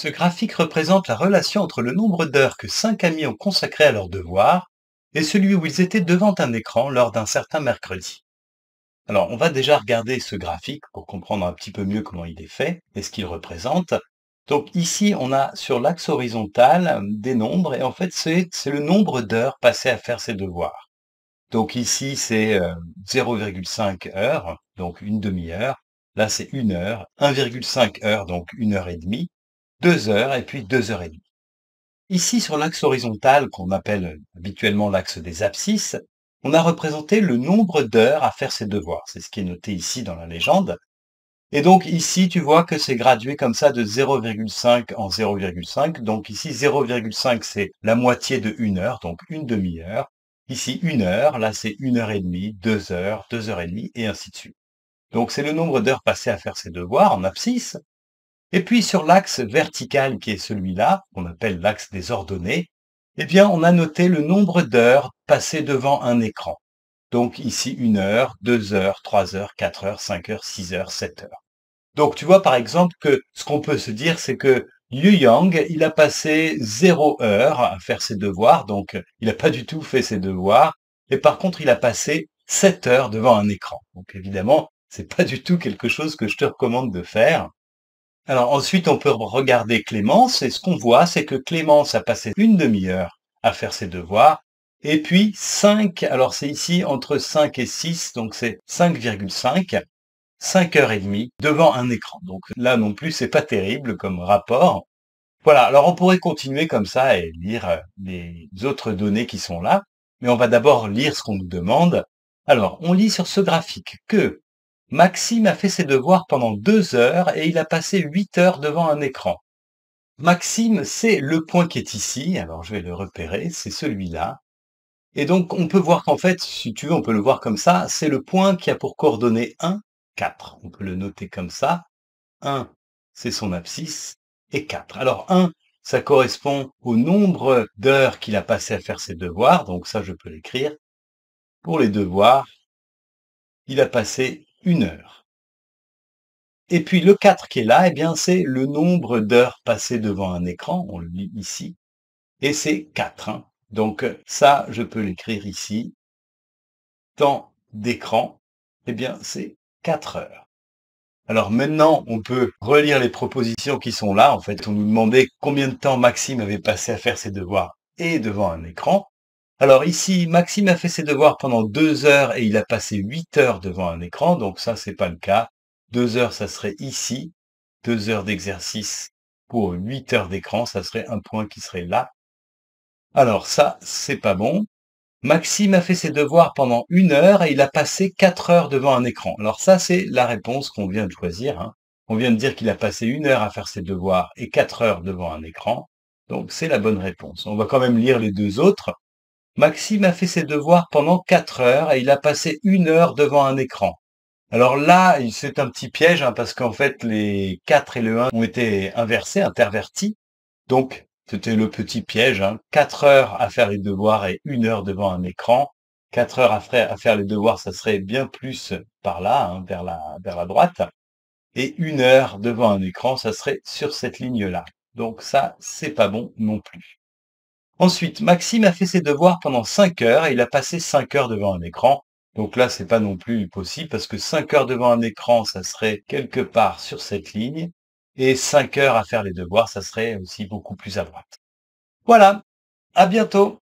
Ce graphique représente la relation entre le nombre d'heures que cinq amis ont consacré à leurs devoirs et celui où ils étaient devant un écran lors d'un certain mercredi. Alors, on va déjà regarder ce graphique pour comprendre un petit peu mieux comment il est fait et ce qu'il représente. Donc ici, on a sur l'axe horizontal des nombres, et en fait, c'est le nombre d'heures passées à faire ses devoirs. Donc ici, c'est 0,5 euh, heures, donc une demi-heure. Là, c'est une heure, 1,5 heure, donc une heure et demie deux heures et puis deux heures et demie. Ici, sur l'axe horizontal, qu'on appelle euh, habituellement l'axe des abscisses, on a représenté le nombre d'heures à faire ses devoirs. C'est ce qui est noté ici dans la légende. Et donc ici, tu vois que c'est gradué comme ça de 0,5 en 0,5. Donc ici, 0,5, c'est la moitié de une heure, donc une demi-heure. Ici, une heure. Là, c'est une heure et demie, deux heures, deux heures et demie, et ainsi de suite. Donc c'est le nombre d'heures passées à faire ses devoirs en abscisse. Et puis sur l'axe vertical qui est celui-là, qu'on appelle l'axe des ordonnées, eh bien on a noté le nombre d'heures passées devant un écran. Donc ici une heure, deux heures, trois heures, quatre heures, cinq heures, six heures, sept heures. Donc tu vois par exemple que ce qu'on peut se dire c'est que Liu Yang, il a passé zéro heure à faire ses devoirs, donc il n'a pas du tout fait ses devoirs, et par contre il a passé sept heures devant un écran. Donc évidemment, c'est pas du tout quelque chose que je te recommande de faire. Alors ensuite, on peut regarder Clémence et ce qu'on voit, c'est que Clémence a passé une demi-heure à faire ses devoirs et puis 5, alors c'est ici entre 5 et 6, donc c'est 5,5, 5 heures et demie devant un écran. Donc là non plus, c'est pas terrible comme rapport. Voilà, alors on pourrait continuer comme ça et lire euh, les autres données qui sont là, mais on va d'abord lire ce qu'on nous demande. Alors, on lit sur ce graphique que Maxime a fait ses devoirs pendant deux heures et il a passé huit heures devant un écran. Maxime, c'est le point qui est ici, alors je vais le repérer, c'est celui-là. Et donc on peut voir qu'en fait, si tu veux, on peut le voir comme ça, c'est le point qui a pour coordonnées 1, 4. On peut le noter comme ça. 1, c'est son abscisse, et 4. Alors 1, ça correspond au nombre d'heures qu'il a passé à faire ses devoirs, donc ça je peux l'écrire. Pour les devoirs, il a passé une heure. Et puis le 4 qui est là, eh bien c'est le nombre d'heures passées devant un écran, on le lit ici, et c'est 4. Hein. Donc ça, je peux l'écrire ici. Temps d'écran, eh bien c'est 4 heures. Alors maintenant, on peut relire les propositions qui sont là. En fait, on nous demandait combien de temps Maxime avait passé à faire ses devoirs et devant un écran. Alors ici, Maxime a fait ses devoirs pendant deux heures et il a passé huit heures devant un écran, donc ça, c'est pas le cas. Deux heures, ça serait ici. Deux heures d'exercice pour huit heures d'écran, ça serait un point qui serait là. Alors ça, c'est pas bon. Maxime a fait ses devoirs pendant une heure et il a passé quatre heures devant un écran. Alors ça, c'est la réponse qu'on vient de choisir. Hein. On vient de dire qu'il a passé une heure à faire ses devoirs et quatre heures devant un écran. Donc c'est la bonne réponse. On va quand même lire les deux autres. Maxime a fait ses devoirs pendant quatre heures et il a passé une heure devant un écran. Alors là, c'est un petit piège hein, parce qu'en fait, les 4 et le 1 ont été inversés, intervertis. Donc, c'était le petit piège. Hein. 4 heures à faire les devoirs et une heure devant un écran. 4 heures à faire, à faire les devoirs, ça serait bien plus par là, hein, vers, la, vers la droite. Et une heure devant un écran, ça serait sur cette ligne-là. Donc ça, c'est pas bon non plus. Ensuite, Maxime a fait ses devoirs pendant 5 heures et il a passé 5 heures devant un écran. Donc là, c'est pas non plus possible parce que 5 heures devant un écran, ça serait quelque part sur cette ligne. Et 5 heures à faire les devoirs, ça serait aussi beaucoup plus à droite. Voilà. À bientôt.